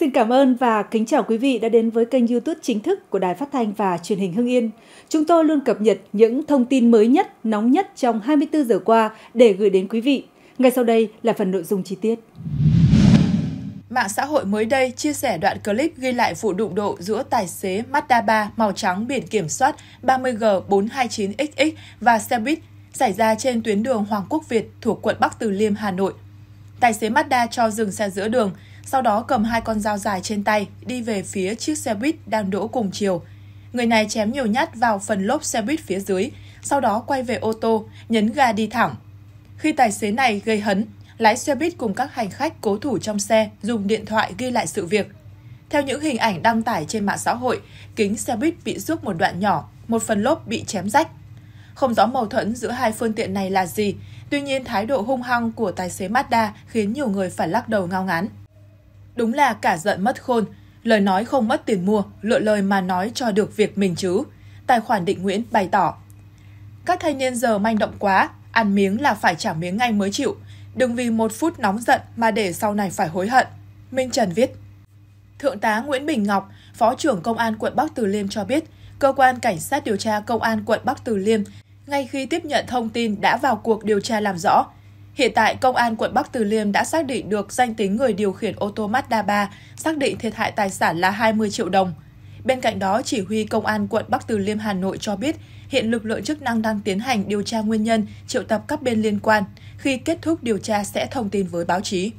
Xin cảm ơn và kính chào quý vị đã đến với kênh YouTube chính thức của Đài Phát thanh và Truyền hình Hưng Yên. Chúng tôi luôn cập nhật những thông tin mới nhất, nóng nhất trong 24 giờ qua để gửi đến quý vị. Ngay sau đây là phần nội dung chi tiết. Mạng xã hội mới đây chia sẻ đoạn clip ghi lại vụ đụng độ giữa tài xế Mazda 3 màu trắng biển kiểm soát 30G429XX và xe buýt xảy ra trên tuyến đường Hoàng Quốc Việt thuộc quận Bắc Từ Liêm, Hà Nội Tài xế Mazda cho dừng xe giữa đường, sau đó cầm hai con dao dài trên tay, đi về phía chiếc xe buýt đang đỗ cùng chiều. Người này chém nhiều nhát vào phần lốp xe buýt phía dưới, sau đó quay về ô tô, nhấn ga đi thẳng. Khi tài xế này gây hấn, lái xe buýt cùng các hành khách cố thủ trong xe dùng điện thoại ghi lại sự việc. Theo những hình ảnh đăng tải trên mạng xã hội, kính xe buýt bị rước một đoạn nhỏ, một phần lốp bị chém rách, không rõ mâu thuẫn giữa hai phương tiện này là gì, tuy nhiên thái độ hung hăng của tài xế Mazda khiến nhiều người phải lắc đầu ngao ngán. Đúng là cả giận mất khôn, lời nói không mất tiền mua, lựa lời mà nói cho được việc mình chứ, tài khoản định Nguyễn bày tỏ. Các thanh niên giờ manh động quá, ăn miếng là phải trả miếng ngay mới chịu, đừng vì một phút nóng giận mà để sau này phải hối hận. Minh Trần viết. Thượng tá Nguyễn Bình Ngọc, Phó trưởng Công an quận Bắc Từ Liêm cho biết, Cơ quan Cảnh sát điều tra Công an quận Bắc Từ Liêm ngay khi tiếp nhận thông tin đã vào cuộc điều tra làm rõ. Hiện tại, Công an quận Bắc Từ Liêm đã xác định được danh tính người điều khiển ô tô Mazda 3, xác định thiệt hại tài sản là 20 triệu đồng. Bên cạnh đó, chỉ huy Công an quận Bắc Từ Liêm Hà Nội cho biết, hiện lực lượng chức năng đang tiến hành điều tra nguyên nhân, triệu tập các bên liên quan. Khi kết thúc điều tra sẽ thông tin với báo chí.